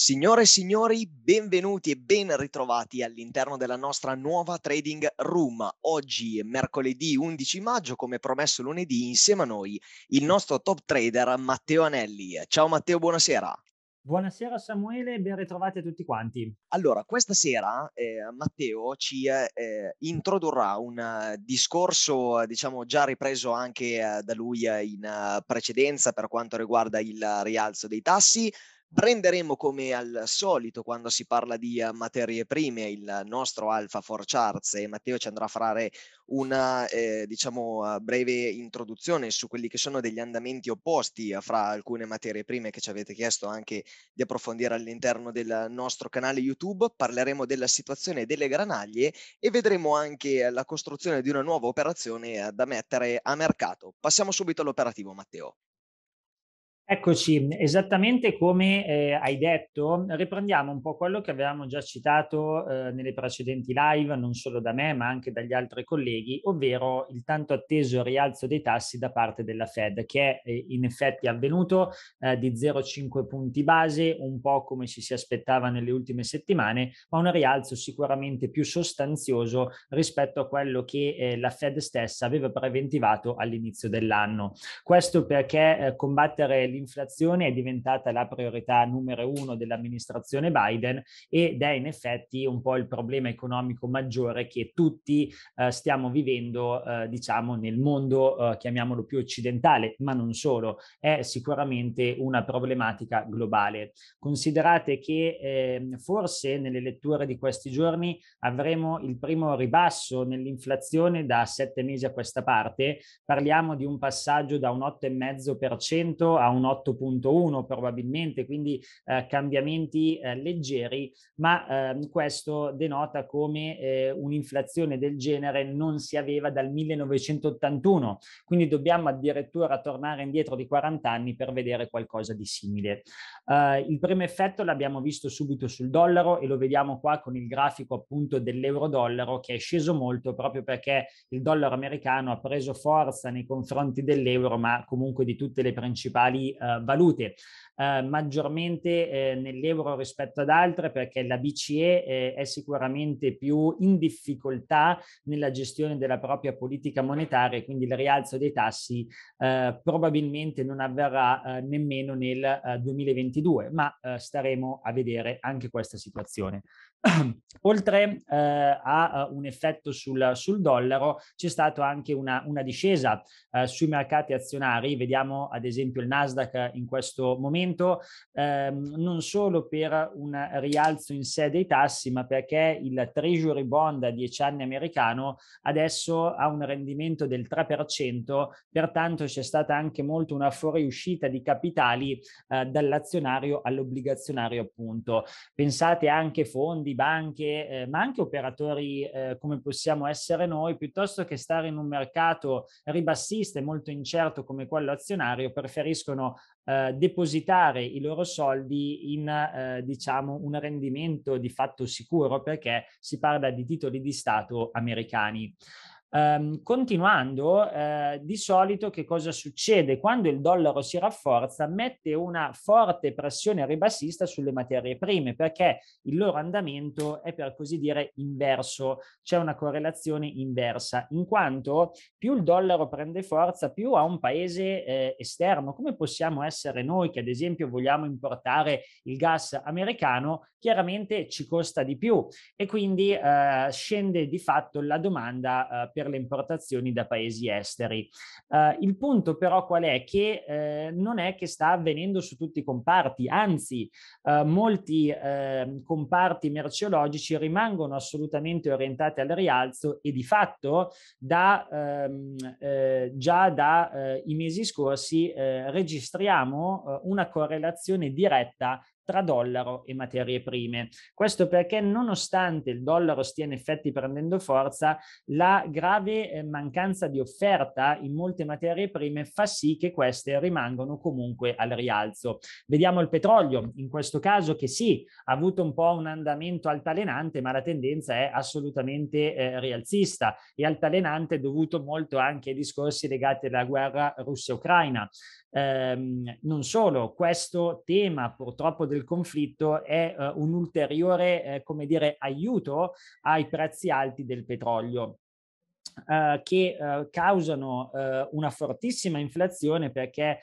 Signore e signori, benvenuti e ben ritrovati all'interno della nostra nuova trading room. Oggi, mercoledì 11 maggio, come promesso lunedì, insieme a noi il nostro top trader Matteo Anelli. Ciao Matteo, buonasera. Buonasera Samuele, ben ritrovati a tutti quanti. Allora, questa sera eh, Matteo ci eh, introdurrà un uh, discorso, diciamo, già ripreso anche uh, da lui uh, in eh, precedenza per quanto riguarda il rialzo dei tassi, Prenderemo come al solito quando si parla di eh, materie prime il nostro Alpha for Charts e Matteo ci andrà a fare una eh, diciamo eh, breve introduzione su quelli che sono degli andamenti opposti eh, fra alcune materie prime che ci avete chiesto anche di approfondire all'interno del nostro canale YouTube. Parleremo della situazione delle granaglie e vedremo anche la costruzione di una nuova operazione da mettere a mercato. Passiamo subito all'operativo Matteo. Eccoci, esattamente come eh, hai detto, riprendiamo un po' quello che avevamo già citato eh, nelle precedenti live, non solo da me ma anche dagli altri colleghi, ovvero il tanto atteso rialzo dei tassi da parte della Fed, che è eh, in effetti avvenuto eh, di 0,5 punti base, un po' come ci si aspettava nelle ultime settimane, ma un rialzo sicuramente più sostanzioso rispetto a quello che eh, la Fed stessa aveva preventivato all'inizio dell'anno. Questo perché eh, combattere l'inflazione è diventata la priorità numero uno dell'amministrazione Biden ed è in effetti un po' il problema economico maggiore che tutti eh, stiamo vivendo, eh, diciamo, nel mondo, eh, chiamiamolo più occidentale, ma non solo, è sicuramente una problematica globale. Considerate che ehm, forse nelle letture di questi giorni avremo il primo ribasso nell'inflazione da sette mesi a questa parte, parliamo di un passaggio da un 8,5% a un 8.1 probabilmente, quindi eh, cambiamenti eh, leggeri, ma eh, questo denota come eh, un'inflazione del genere non si aveva dal 1981, quindi dobbiamo addirittura tornare indietro di 40 anni per vedere qualcosa di simile. Eh, il primo effetto l'abbiamo visto subito sul dollaro e lo vediamo qua con il grafico appunto dell'euro-dollaro che è sceso molto proprio perché il dollaro americano ha preso forza nei confronti dell'euro ma comunque di tutte le principali eh, valute, eh, maggiormente eh, nell'euro rispetto ad altre perché la BCE eh, è sicuramente più in difficoltà nella gestione della propria politica monetaria, quindi il rialzo dei tassi eh, probabilmente non avverrà eh, nemmeno nel 2022, ma staremo a vedere anche questa situazione. Oltre eh, a eh, un effetto sul, sul, dollaro, c'è stata anche una, una discesa eh, sui mercati azionari. Vediamo ad esempio il Nasdaq in questo momento, ehm, non solo per un rialzo in sé dei tassi, ma perché il Treasury Bond a 10 anni americano adesso ha un rendimento del 3%, pertanto c'è stata anche molto una fuoriuscita di capitali eh, dall'azionario all'obbligazionario appunto. Pensate anche fondi di banche, eh, ma anche operatori eh, come possiamo essere noi, piuttosto che stare in un mercato ribassista e molto incerto come quello azionario, preferiscono eh, depositare i loro soldi in eh, diciamo un rendimento di fatto sicuro perché si parla di titoli di Stato americani. Um, continuando, eh, di solito che cosa succede? Quando il dollaro si rafforza, mette una forte pressione ribassista sulle materie prime perché il loro andamento è per così dire inverso, c'è una correlazione inversa, in quanto più il dollaro prende forza, più a un paese eh, esterno, come possiamo essere noi che ad esempio vogliamo importare il gas americano, chiaramente ci costa di più e quindi eh, scende di fatto la domanda eh, per le importazioni da paesi esteri. Uh, il punto però qual è? Che uh, non è che sta avvenendo su tutti i comparti, anzi uh, molti ehm, comparti merceologici rimangono assolutamente orientati al rialzo e di fatto da, ehm, già dai mesi scorsi registriamo una correlazione diretta tra dollaro e materie prime. Questo perché nonostante il dollaro stia in effetti prendendo forza, la grave eh, mancanza di offerta in molte materie prime fa sì che queste rimangano comunque al rialzo. Vediamo il petrolio, in questo caso che sì, ha avuto un po' un andamento altalenante, ma la tendenza è assolutamente eh, rialzista e altalenante dovuto molto anche ai discorsi legati alla guerra russa ucraina Ehm, non solo, questo tema purtroppo del del conflitto è eh, un ulteriore, eh, come dire, aiuto ai prezzi alti del petrolio. Uh, che uh, causano uh, una fortissima inflazione perché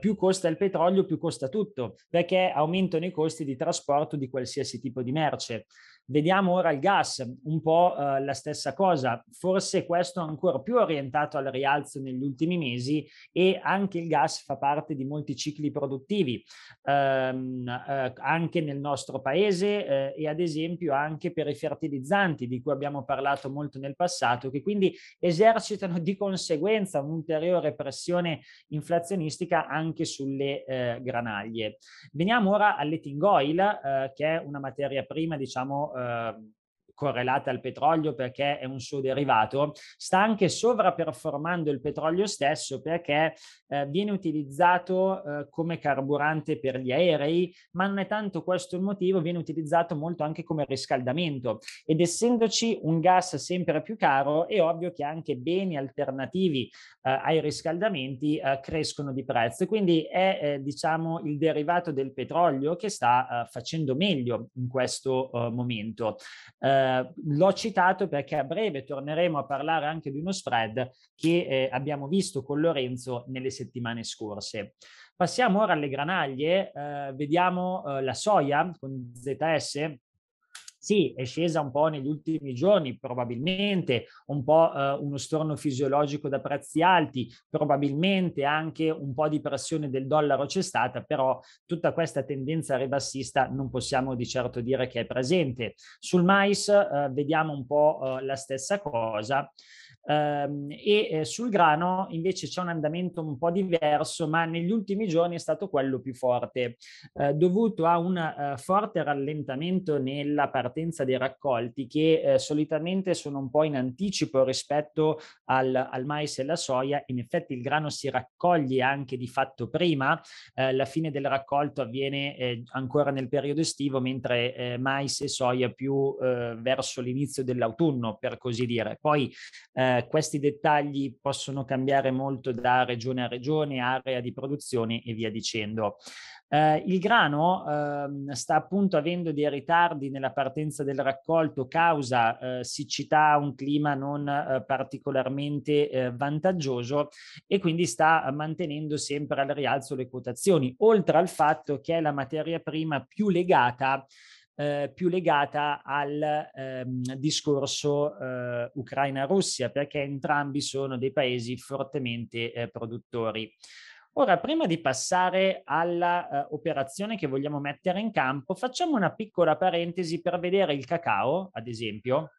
più costa il petrolio, più costa tutto, perché aumentano i costi di trasporto di qualsiasi tipo di merce. Vediamo ora il gas, un po' eh, la stessa cosa, forse questo ancora più orientato al rialzo negli ultimi mesi e anche il gas fa parte di molti cicli produttivi, ehm, eh, anche nel nostro paese eh, e ad esempio anche per i fertilizzanti di cui abbiamo parlato molto nel passato, che quindi esercitano di conseguenza un'ulteriore pressione inflazionistica anche sulle eh, granaglie. Veniamo ora all'eting all'etingoil, eh, che è una materia prima, diciamo, um, correlata al petrolio perché è un suo derivato, sta anche sovraperformando il petrolio stesso perché eh, viene utilizzato eh, come carburante per gli aerei, ma non è tanto questo il motivo, viene utilizzato molto anche come riscaldamento ed essendoci un gas sempre più caro è ovvio che anche beni alternativi eh, ai riscaldamenti eh, crescono di prezzo, quindi è eh, diciamo il derivato del petrolio che sta eh, facendo meglio in questo momento. Eh, eh, l'ho citato perché a breve torneremo a parlare anche di uno spread che eh, abbiamo visto con Lorenzo nelle settimane scorse. Passiamo ora alle granaglie, eh, vediamo eh, la soia con ZS sì, è scesa un po' negli ultimi giorni, probabilmente un po' eh, uno storno fisiologico da prezzi alti, probabilmente anche un po' di pressione del dollaro c'è stata, però tutta questa tendenza ribassista non possiamo di certo dire che è presente. Sul mais eh, vediamo un po' eh, la stessa cosa. Ehm, e eh, sul grano invece c'è un andamento un po' diverso, ma negli ultimi giorni è stato quello più forte, eh, dovuto a un eh, forte rallentamento nella partenza dei raccolti che solitamente sono un po' in anticipo rispetto al, al mais e alla soia. In effetti il grano si raccoglie anche di fatto prima, la fine del raccolto avviene ancora nel periodo estivo, mentre mais e soia più verso l'inizio dell'autunno, per così dire. Poi, eh, questi dettagli possono cambiare molto da regione a regione, area di produzione e via dicendo. Eh, il grano eh, sta appunto avendo dei ritardi nella partenza del raccolto causa eh, siccità, un clima non eh, particolarmente eh, vantaggioso e quindi sta mantenendo sempre al rialzo le quotazioni, oltre al fatto che è la materia prima più legata eh, più legata al ehm, discorso eh, Ucraina-Russia, perché entrambi sono dei paesi fortemente eh, produttori. Ora, prima di passare all'operazione eh, che vogliamo mettere in campo, facciamo una piccola parentesi per vedere il cacao, ad esempio,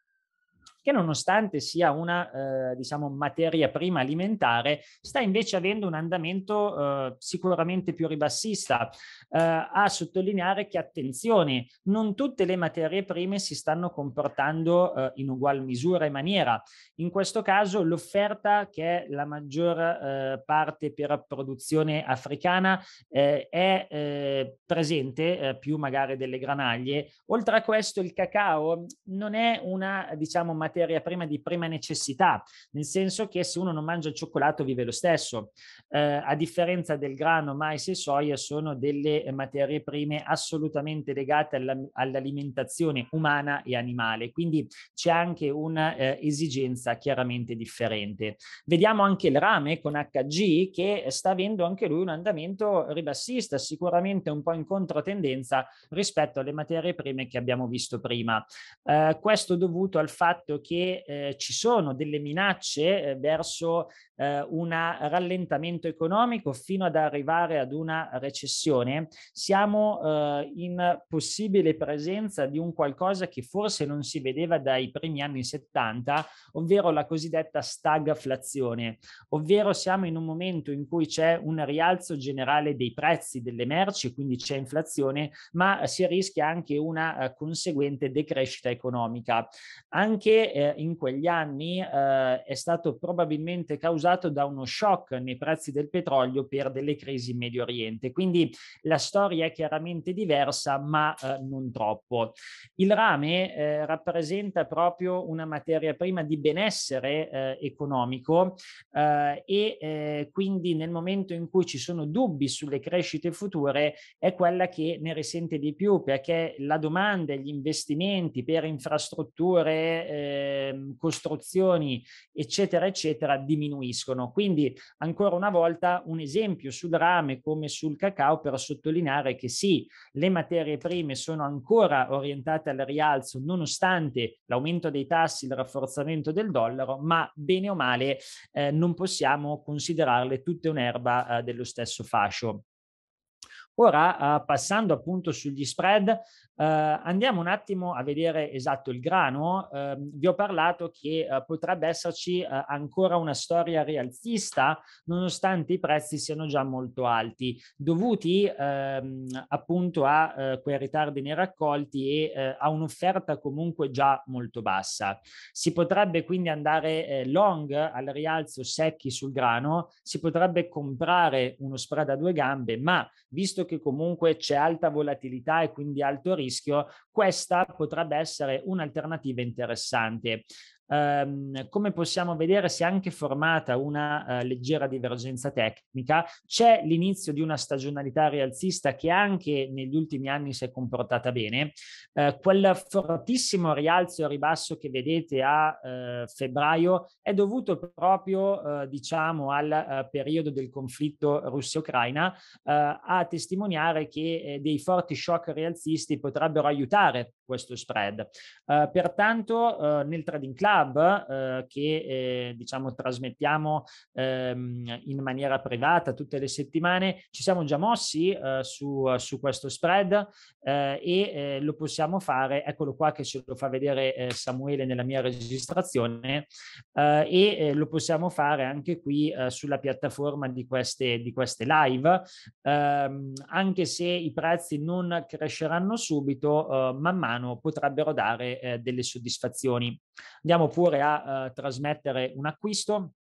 che nonostante sia una eh, diciamo, materia prima alimentare, sta invece avendo un andamento eh, sicuramente più ribassista. Eh, a sottolineare che attenzione, non tutte le materie prime si stanno comportando eh, in ugual misura e maniera. In questo caso l'offerta che è la maggior eh, parte per produzione africana è presente più magari delle granaglie. Oltre a questo il cacao non è una diciamo materia materia prima di prima necessità, nel senso che se uno non mangia il cioccolato vive lo stesso. Eh, a differenza del grano, mais e soia sono delle eh, materie prime assolutamente legate alla, all'alimentazione umana e animale, quindi c'è anche un'esigenza eh, chiaramente differente. Vediamo anche il rame con HG che sta avendo anche lui un andamento ribassista, sicuramente un po' in controtendenza rispetto alle materie prime che abbiamo visto prima. Eh, questo dovuto al fatto che eh, ci sono delle minacce eh, verso eh, un rallentamento economico fino ad arrivare ad una recessione, siamo eh, in possibile presenza di un qualcosa che forse non si vedeva dai primi anni 70, ovvero la cosiddetta stagflazione, ovvero siamo in un momento in cui c'è un rialzo generale dei prezzi delle merci, quindi c'è inflazione, ma si rischia anche una uh, conseguente decrescita economica. Anche eh, in quegli anni eh, è stato probabilmente causato causato da uno shock nei prezzi del petrolio per delle crisi in Medio Oriente. Quindi la storia è chiaramente diversa, ma eh, non troppo. Il rame eh, rappresenta proprio una materia prima di benessere eh, economico eh, e eh, quindi nel momento in cui ci sono dubbi sulle crescite future è quella che ne risente di più perché la domanda e gli investimenti per infrastrutture, ehm, costruzioni, eccetera, eccetera, diminuiscono garantiscono. Quindi ancora una volta un esempio sul rame come sul cacao per sottolineare che sì, le materie prime sono ancora orientate al rialzo nonostante l'aumento dei tassi, il rafforzamento del dollaro, ma bene o male eh, non possiamo considerarle tutte un'erba eh, dello stesso fascio. Ora, eh, passando appunto sugli spread, Uh, andiamo un attimo a vedere esatto il grano. Uh, vi ho parlato che uh, potrebbe esserci eh, ancora una storia rialzista nonostante i prezzi siano già molto alti, dovuti ehm, appunto a eh, quei ritardi nei raccolti e a un'offerta comunque già molto bassa. Si potrebbe quindi andare long al rialzo secchi sul grano, si potrebbe comprare uno spread a due gambe, ma visto che comunque c'è alta volatilità e quindi alto rischio, rischio, questa potrebbe essere un'alternativa interessante ehm, come possiamo vedere, si è anche formata una eh, leggera divergenza tecnica. C'è l'inizio di una stagionalità rialzista che anche negli ultimi anni si è comportata bene. Eh, quel fortissimo rialzo e ribasso che vedete a eh, febbraio è dovuto proprio, eh, diciamo, al eh, periodo del conflitto Russia-Ucraina, eh, a testimoniare che dei forti shock rialzisti potrebbero aiutare questo spread. Uh, pertanto uh, nel Trading Club uh, che eh, diciamo trasmettiamo ehm, in maniera privata tutte le settimane ci siamo già mossi su, su, questo spread e lo possiamo fare, eccolo qua che ce lo fa vedere Samuele nella mia registrazione e lo possiamo fare anche qui sulla piattaforma di queste, di queste live ehm, anche se i prezzi non cresceranno subito man mano italiano potrebbero dare eh, delle soddisfazioni. Andiamo pure a eh, trasmettere un acquisto.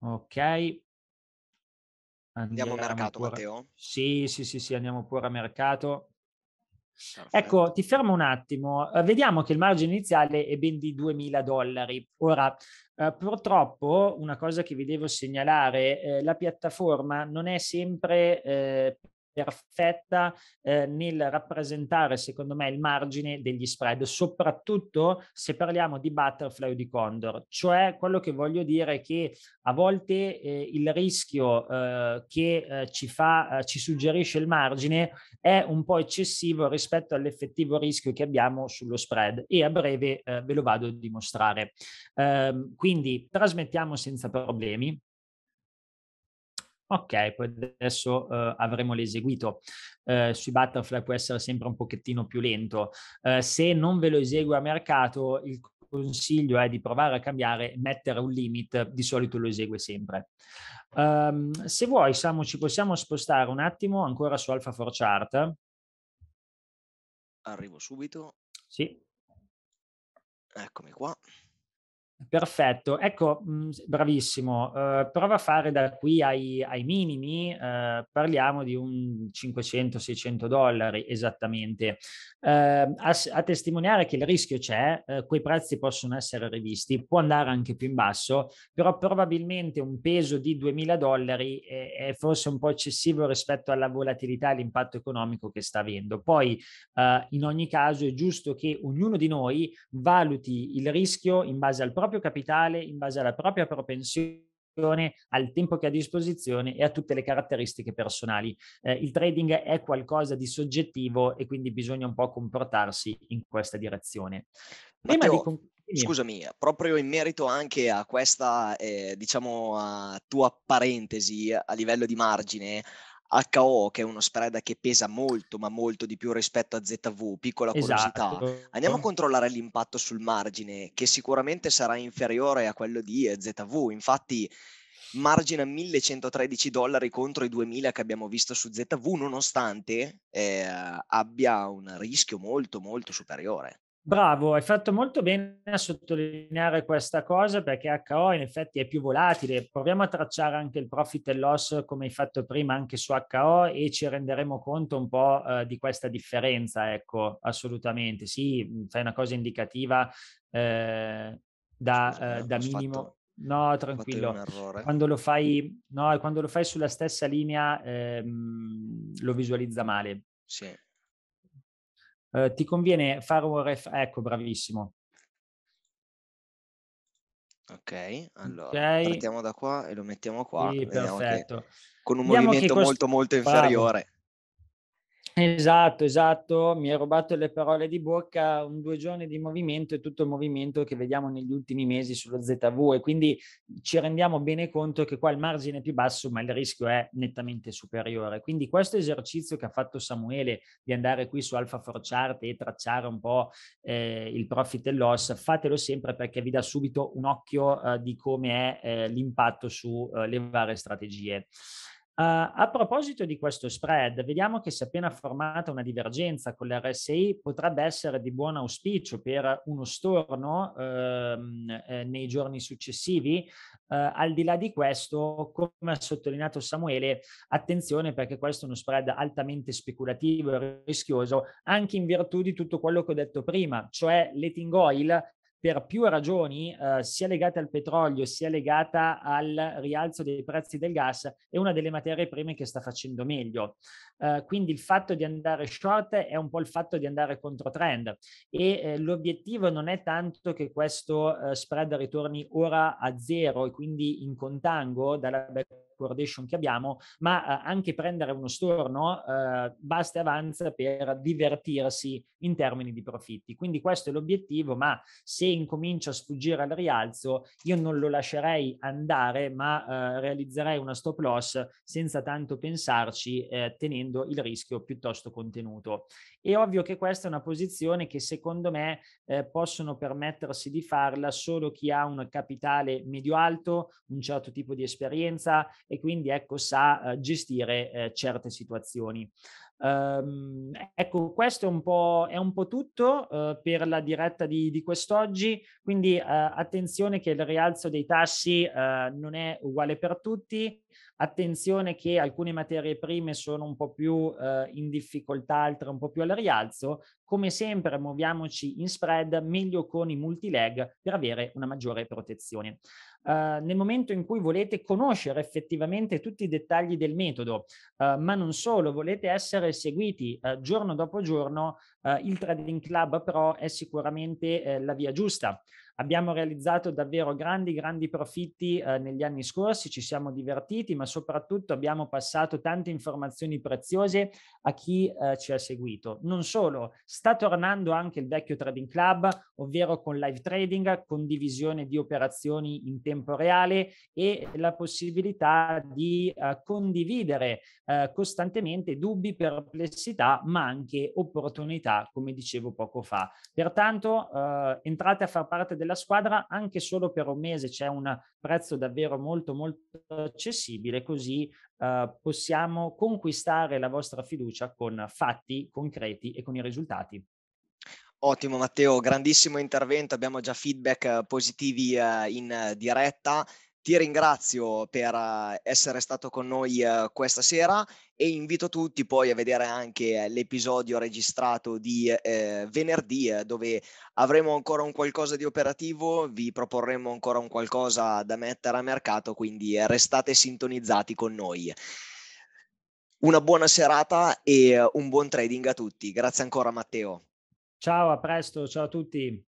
Ok. Andiamo, andiamo a mercato, pure... Matteo? Sì, sì, sì, sì, andiamo pure a mercato. Ecco, Perfetto. Ecco, ti fermo un attimo. Eh, vediamo che il margine iniziale è ben di 2.000 dollari. Ora, eh, purtroppo, una cosa che vi devo segnalare, eh, la piattaforma non è sempre eh, perfetta eh, nel rappresentare, secondo me, il margine degli spread, soprattutto se parliamo di butterfly o di condor. Cioè, quello che voglio dire è che a volte eh, il rischio eh, che eh, ci, fa, eh, ci suggerisce il margine è un po' eccessivo rispetto all'effettivo rischio che abbiamo sullo spread e a breve eh, ve lo vado a dimostrare. Ehm, quindi trasmettiamo senza problemi, Ok, poi adesso eh, avremo l'eseguito. Eh, sui butterfly può essere sempre un pochettino più lento. Eh, se non ve lo esegue a mercato, il consiglio è di provare a cambiare, mettere un limit, di solito lo esegue sempre. Um, se vuoi, Samu, ci possiamo spostare un attimo ancora su Alpha for Chart. Arrivo subito. Sì. Eccomi qua. Perfetto, ecco, mm, bravissimo. Uh, prova a fare da qui ai, ai minimi, uh, parliamo di un 500-600 dollari esattamente, uh, a, a, testimoniare che il rischio c'è, quei prezzi possono essere rivisti, può andare anche più in basso, però probabilmente un peso di 2000 dollari è, è forse un po' eccessivo rispetto alla volatilità e all'impatto economico che sta avendo. Poi, in ogni caso, è giusto che ognuno di noi valuti il rischio in base al proprio proprio capitale in base alla propria propensione al tempo che ha a disposizione e a tutte le caratteristiche personali. Eh, il trading è qualcosa di soggettivo e quindi bisogna un po' comportarsi in questa direzione. Prima Matteo, di con... Scusami, proprio in merito anche a questa, eh, diciamo, a tua parentesi a livello di margine, HO, che è uno spread che pesa molto, ma molto di più rispetto a ZV, piccola curiosità, esatto. andiamo a controllare l'impatto sul margine, che sicuramente sarà inferiore a quello di eh, ZV. Infatti, margine a 1113 dollari contro i 2000 che abbiamo visto su ZV, nonostante eh, abbia un rischio molto, molto superiore. Bravo, hai fatto molto bene a sottolineare questa cosa perché HO in effetti è più volatile. Proviamo a tracciare anche il profit e loss come hai fatto prima anche su HO e ci renderemo conto un po' eh, di questa differenza, ecco, assolutamente. Sì, fai una cosa indicativa eh, da, eh, da minimo. No, tranquillo. Quando lo, fai, no, quando lo fai sulla stessa linea ehm, lo visualizza male. Sì eh, ti conviene fare un ref... Ecco, bravissimo. Ok, allora okay. partiamo da qua e lo mettiamo qua. Sì, perfetto. con un Vediamo movimento cost... molto molto inferiore. Esatto, esatto, mi hai rubato le parole di bocca, un due giorni di movimento e tutto il movimento che vediamo negli ultimi mesi sullo ZV e quindi ci rendiamo bene conto che qua il margine è più basso ma il rischio è nettamente superiore. Quindi questo esercizio che ha fatto Samuele di andare qui su Alpha for Chart e tracciare un po' eh, il profit e loss, fatelo sempre perché vi dà subito un occhio eh, di come è eh, l'impatto sulle eh, varie strategie. Uh, a proposito di questo spread, vediamo che si è appena formata una divergenza con l'RSI, potrebbe essere di buon auspicio per uno storno ehm, eh, nei giorni successivi. Eh, al di là di questo, come ha sottolineato Samuele, attenzione perché questo è uno spread altamente speculativo e rischioso, anche in virtù di tutto quello che ho detto prima, cioè letting oil per più ragioni, eh, sia legata al petrolio, sia legata al rialzo dei prezzi del gas, è una delle materie prime che sta facendo meglio. Eh, quindi il fatto di andare short è un po' il fatto di andare contro trend e eh, l'obiettivo non è tanto che questo eh, spread ritorni ora a zero e quindi in contango dalla backwardation che abbiamo, ma eh, anche prendere uno storno eh, basta e avanza per divertirsi in termini di profitti. Quindi questo è l'obiettivo, ma se incomincia a sfuggire al rialzo, io non lo lascerei andare, ma eh, realizzerei una stop loss senza tanto pensarci, eh, tenendo il rischio piuttosto contenuto. È ovvio che questa è una posizione che secondo me eh, possono permettersi di farla solo chi ha un capitale medio-alto, un certo tipo di esperienza e quindi ecco sa eh, gestire eh, certe situazioni. Um, ecco, questo è un po', è un po tutto uh, per la diretta di, di quest'oggi, quindi uh, attenzione che il rialzo dei tassi uh, non è uguale per tutti, Attenzione che alcune materie prime sono un po' più eh, in difficoltà, altre un po' più al rialzo. Come sempre muoviamoci in spread, meglio con i multileg per avere una maggiore protezione. Uh, nel momento in cui volete conoscere effettivamente tutti i dettagli del metodo, uh, ma non solo, volete essere seguiti uh, giorno dopo giorno, il Trading Club Pro è sicuramente la via giusta. Abbiamo realizzato davvero grandi, grandi profitti eh, negli anni scorsi, ci siamo divertiti, ma soprattutto abbiamo passato tante informazioni preziose a chi eh, ci ha seguito. Non solo, sta tornando anche il vecchio Trading Club, ovvero con live trading, condivisione di operazioni in tempo reale e la possibilità di eh, condividere eh, costantemente dubbi, perplessità, ma anche opportunità, come dicevo poco fa. Pertanto eh, entrate a far parte del della squadra, anche solo per un mese c'è un prezzo davvero molto molto accessibile, così eh, possiamo conquistare la vostra fiducia con fatti concreti e con i risultati. Ottimo Matteo, grandissimo intervento, abbiamo già feedback eh, positivi eh, in eh, diretta. Ti ringrazio per eh, essere stato con noi eh, questa sera e invito tutti poi a vedere anche eh, l'episodio registrato di eh, venerdì dove avremo ancora un qualcosa di operativo, vi proporremo ancora un qualcosa da mettere a mercato, quindi restate sintonizzati con noi. Una buona serata e un buon trading a tutti. Grazie ancora Matteo. Ciao, a presto, ciao a tutti.